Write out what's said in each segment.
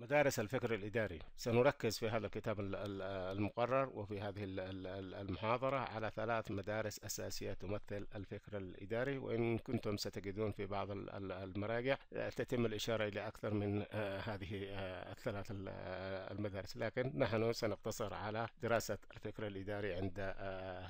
مدارس الفكر الإداري سنركز في هذا الكتاب المقرر وفي هذه المحاضرة على ثلاث مدارس أساسية تمثل الفكر الإداري وإن كنتم ستجدون في بعض المراجع تتم الإشارة إلى أكثر من آه، هذه آه، الثلاث آه، المدارس لكن نحن سنقتصر على دراسة الفكر الإداري عند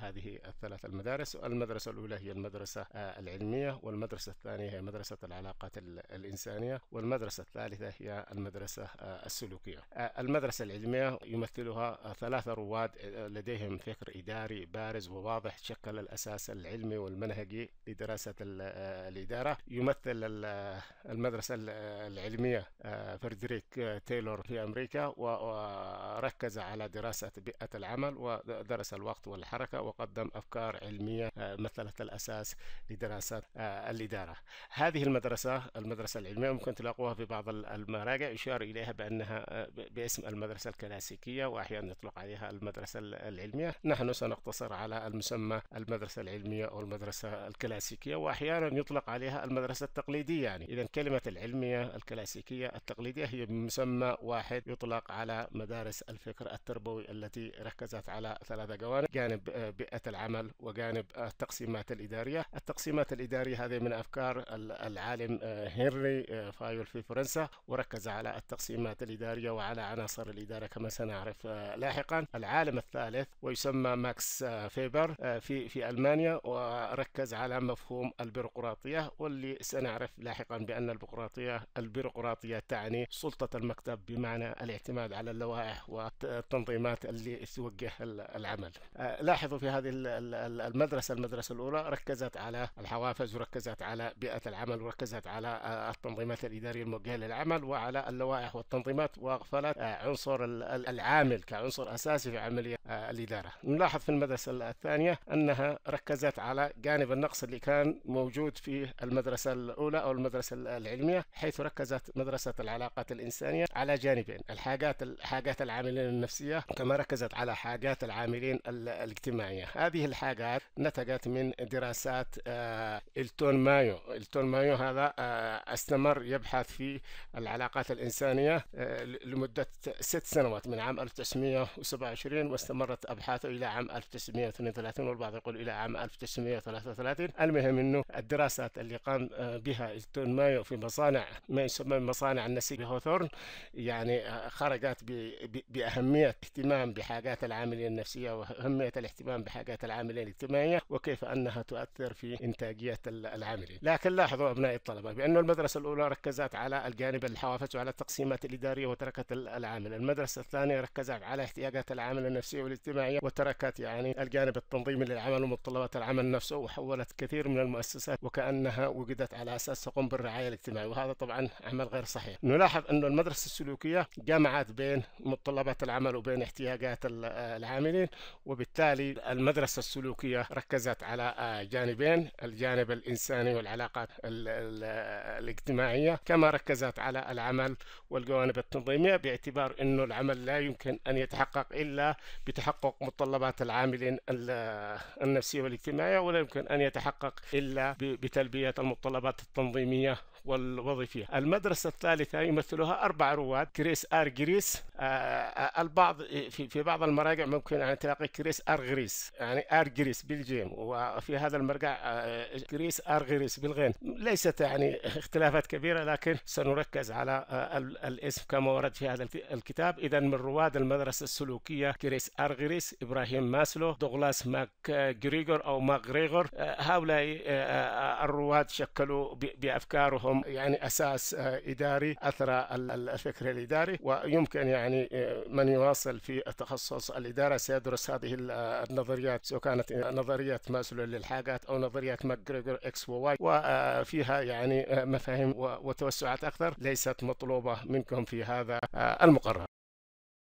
هذه الثلاث المدارس المدرسة الأولى هي المدرسة العلمية والمدرسة الثانية هي مدرسة العلاقات الإنسانية والمدرسة الثالثة هي المدرسة السلوكية المدرسة العلمية يمثلها ثلاثة رواد لديهم فكر إداري بارز وواضح شكل الأساس العلمي والمنهجي لدراسة الإدارة يمثل المدرسة العلمية آه، فردريك تايلور في أمريكا وركز على دراسة بيئة العمل ودرس الوقت والحركة وقدم أفكار علمية آه، مثلت الأساس لدراسة آه، الإدارة هذه المدرسة المدرسة العلمية ممكن تلاقوها في بعض المراجع يشار إليها بأنها آه، باسم المدرسة الكلاسيكية وأحيانا يطلق عليها المدرسة العلمية نحن سنقتصر على المسمى المدرسة العلمية أو المدرسة الكلاسيكية وأحيانا يطلق عليها المدرسة التقليدية يعني إذا كلمة العلمية الكلاسيكية التقليدية هي مسمى واحد يطلق على مدارس الفكر التربوي التي ركزت على ثلاثة جوانب جانب آه، بيئة العمل وجانب آه، التقسيمات الإدارية التقسيمات الإدارية هذه من أفكار العالم هنري فايول في فرنسا وركز على التقسيم الخدمات الإدارية وعلى عناصر الإدارة كما سنعرف آه، لاحقا العالم الثالث ويسمى ماكس آه، فيبر آه، في في ألمانيا وركز على مفهوم البيروقراطية واللي سنعرف لاحقا بأن البيروقراطية البيروقراطية تعني سلطة المكتب بمعنى الاعتماد على اللوائح والتنظيمات اللي توجه العمل لاحظوا في هذه المدرسة المدرسة الأولى ركزت على الحوافز وركزت على بيئة العمل وركزت على التنظيمات الإدارية الموجهة للعمل وعلى اللوائح التنظيمات واغفلت عنصر العامل كعنصر اساسي في عمليه آه، الاداره. نلاحظ في المدرسه الثانيه انها ركزت على جانب النقص اللي كان موجود في المدرسه الاولى او المدرسه العلميه حيث ركزت مدرسه العلاقات الانسانيه على جانبين الحاجات حاجات العاملين النفسيه كما ركزت على حاجات العاملين الاجتماعيه. هذه الحاجات نتجت من دراسات آه، التون مايو، التون مايو هذا آه، استمر يبحث في العلاقات الانسانيه آه، لمدة ست سنوات من عام 1927 واستمرت أبحاثه إلى عام 1932 والبعض يقول إلى عام 1933 المهم أنه الدراسات اللي قام آه، بها إلتون مايو في مصانع ما يسمى مصانع النسيج بهوثورن يعني آه، خرجت بأهمية اهتمام بحاجات العاملين النفسية وأهمية الاهتمام بحاجات العاملين الاجتماعية وكيف أنها تؤثر في إنتاجية العاملين لكن لاحظوا أبناء الطلبة بأن المدرسة الأولى ركزت على الجانب الحوافز وعلى التقسيمات الاحتياجات الإدارية وتركت العامل المدرسة الثانية ركزت على احتياجات العامل النفسية والاجتماعية وتركت يعني الجانب التنظيمي للعمل ومتطلبات العمل نفسه وحولت كثير من المؤسسات وكأنها وجدت على أساس تقوم بالرعاية الاجتماعية وهذا طبعا عمل غير صحيح نلاحظ أن المدرسة السلوكية جمعت بين متطلبات العمل وبين احتياجات العاملين وبالتالي المدرسة السلوكية ركزت على جانبين الجانب الإنساني والعلاقات الاجتماعية كما ركزت على العمل والجو الجوانب التنظيمية باعتبار أنه العمل لا يمكن أن يتحقق إلا بتحقق متطلبات العاملين النفسية والاجتماعية ولا يمكن أن يتحقق إلا بتلبية المتطلبات التنظيمية والوظيفية المدرسة الثالثة يمثلها أربع رواد كريس آر جريس آه, آه، البعض في, في بعض المراجع ممكن أن يعني تلاقي كريس آر غريس يعني آر جريس بالجيم وفي هذا المرجع آه كريس آر غريس بالغين ليست يعني اختلافات كبيرة لكن سنركز على آه الاسم كما ورد في هذا الكتاب إذا من رواد المدرسة السلوكية كريس أرغريس إبراهيم ماسلو دوغلاس ماك جريجور أو ماك غريغور آه، هؤلاء آه، آه، الرواد شكلوا بأفكارهم يعني أساس إداري أثر الفكر الإداري ويمكن يعني من يواصل في تخصص الإدارة سيدرس هذه النظريات سواء كانت نظرية ماسلو للحاجات أو نظرية جريجور إكس وواي وفيها يعني مفاهيم وتوسعات أكثر ليست مطلوبة منك لكم في هذا آه، المقرر